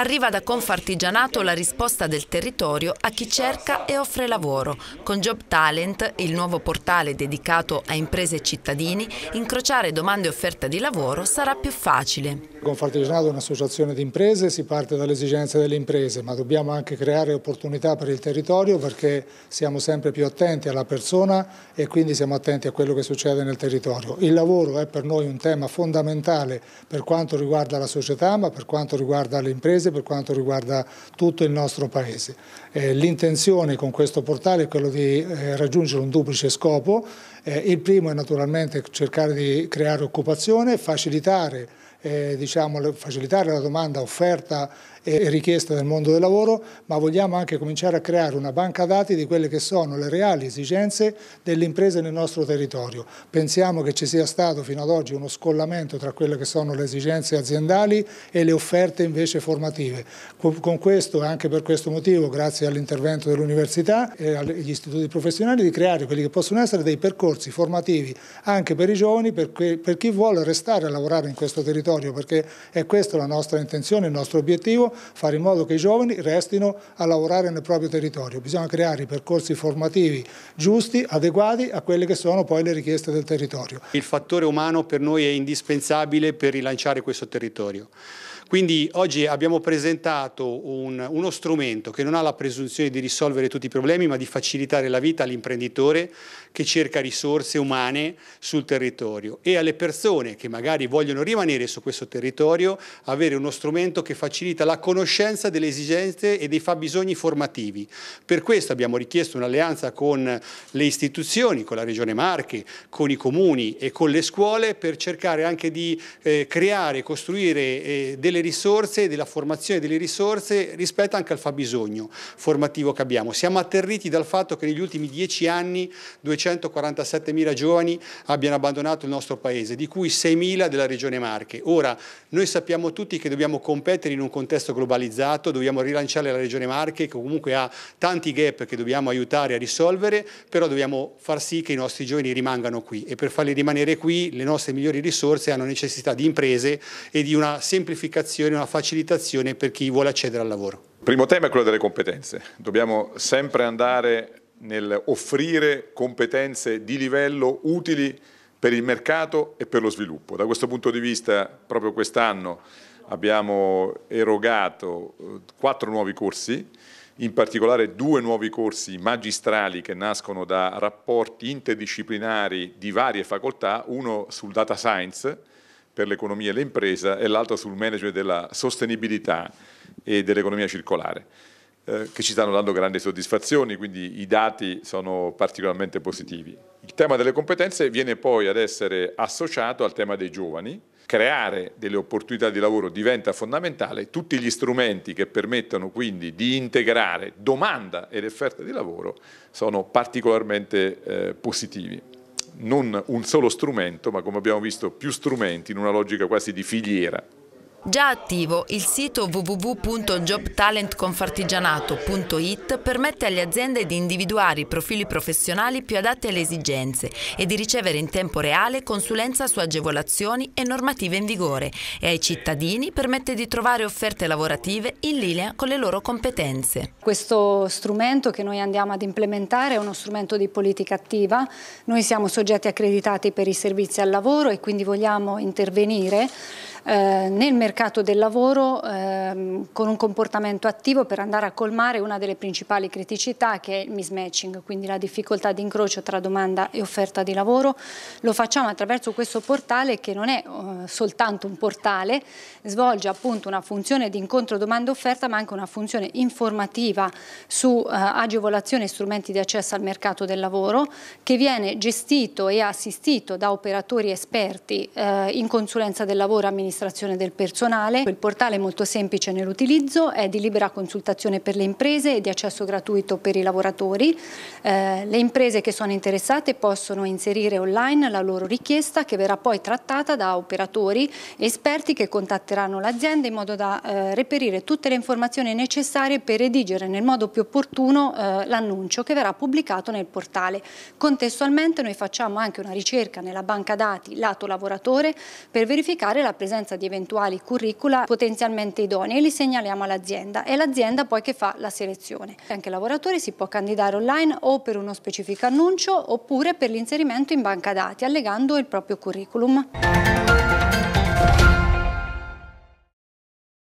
Arriva da Confartigianato la risposta del territorio a chi cerca e offre lavoro. Con Job Talent, il nuovo portale dedicato a imprese e cittadini, incrociare domande e offerte di lavoro sarà più facile. Confartigianato è un'associazione di imprese, si parte dalle esigenze delle imprese, ma dobbiamo anche creare opportunità per il territorio perché siamo sempre più attenti alla persona e quindi siamo attenti a quello che succede nel territorio. Il lavoro è per noi un tema fondamentale per quanto riguarda la società, ma per quanto riguarda le imprese, paese per quanto riguarda tutto il nostro paese. Eh, L'intenzione con questo portale è quella di eh, raggiungere un duplice scopo. Eh, il primo è naturalmente cercare di creare occupazione, facilitare eh, diciamo, facilitare la domanda offerta e richieste del mondo del lavoro, ma vogliamo anche cominciare a creare una banca dati di quelle che sono le reali esigenze delle imprese nel nostro territorio. Pensiamo che ci sia stato fino ad oggi uno scollamento tra quelle che sono le esigenze aziendali e le offerte invece formative. Con questo e anche per questo motivo, grazie all'intervento dell'università e agli istituti professionali, di creare quelli che possono essere dei percorsi formativi anche per i giovani, per chi vuole restare a lavorare in questo territorio, perché è questa la nostra intenzione, il nostro obiettivo fare in modo che i giovani restino a lavorare nel proprio territorio. Bisogna creare i percorsi formativi giusti, adeguati a quelle che sono poi le richieste del territorio. Il fattore umano per noi è indispensabile per rilanciare questo territorio. Quindi oggi abbiamo presentato un, uno strumento che non ha la presunzione di risolvere tutti i problemi, ma di facilitare la vita all'imprenditore che cerca risorse umane sul territorio e alle persone che magari vogliono rimanere su questo territorio, avere uno strumento che facilita la conoscenza delle esigenze e dei fabbisogni formativi. Per questo abbiamo richiesto un'alleanza con le istituzioni, con la Regione Marche, con i comuni e con le scuole per cercare anche di eh, creare, costruire eh, delle delle risorse, della formazione delle risorse rispetto anche al fabbisogno formativo che abbiamo. Siamo atterriti dal fatto che negli ultimi dieci anni 247 mila giovani abbiano abbandonato il nostro paese, di cui 6 mila della regione Marche. Ora, noi sappiamo tutti che dobbiamo competere in un contesto globalizzato, dobbiamo rilanciare la regione Marche che comunque ha tanti gap che dobbiamo aiutare a risolvere, però dobbiamo far sì che i nostri giovani rimangano qui e per farli rimanere qui le nostre migliori risorse hanno necessità di imprese e di una semplificazione semplificazione, una facilitazione per chi vuole accedere al lavoro. Il primo tema è quello delle competenze. Dobbiamo sempre andare nell'offrire competenze di livello utili per il mercato e per lo sviluppo. Da questo punto di vista, proprio quest'anno abbiamo erogato eh, quattro nuovi corsi, in particolare due nuovi corsi magistrali che nascono da rapporti interdisciplinari di varie facoltà, uno sul data science, per l'economia e l'impresa e l'altra sul management della sostenibilità e dell'economia circolare, eh, che ci stanno dando grandi soddisfazioni, quindi i dati sono particolarmente positivi. Il tema delle competenze viene poi ad essere associato al tema dei giovani. Creare delle opportunità di lavoro diventa fondamentale, tutti gli strumenti che permettono quindi di integrare domanda ed offerta di lavoro sono particolarmente eh, positivi non un solo strumento, ma come abbiamo visto più strumenti in una logica quasi di filiera Già attivo, il sito www.jobtalentconfartigianato.it permette alle aziende di individuare i profili professionali più adatti alle esigenze e di ricevere in tempo reale consulenza su agevolazioni e normative in vigore e ai cittadini permette di trovare offerte lavorative in linea con le loro competenze. Questo strumento che noi andiamo ad implementare è uno strumento di politica attiva. Noi siamo soggetti accreditati per i servizi al lavoro e quindi vogliamo intervenire eh, nel mercato del lavoro eh, con un comportamento attivo per andare a colmare una delle principali criticità che è il mismatching, quindi la difficoltà di incrocio tra domanda e offerta di lavoro. Lo facciamo attraverso questo portale che non è eh, soltanto un portale, svolge appunto una funzione di incontro domanda-offerta ma anche una funzione informativa su eh, agevolazioni e strumenti di accesso al mercato del lavoro che viene gestito e assistito da operatori esperti eh, in consulenza del lavoro amministrativo amministrazione del personale. Il portale è molto semplice nell'utilizzo, è di libera consultazione per le imprese e di accesso gratuito per i lavoratori. Eh, le imprese che sono interessate possono inserire online la loro richiesta che verrà poi trattata da operatori esperti che contatteranno l'azienda in modo da eh, reperire tutte le informazioni necessarie per redigere nel modo più opportuno eh, l'annuncio che verrà pubblicato nel portale. Contestualmente noi facciamo anche una ricerca nella banca dati lato lavoratore per verificare la presenza presenza di eventuali curricula potenzialmente idonei e li segnaliamo all'azienda e l'azienda poi che fa la selezione. Anche il lavoratore si può candidare online o per uno specifico annuncio oppure per l'inserimento in banca dati allegando il proprio curriculum.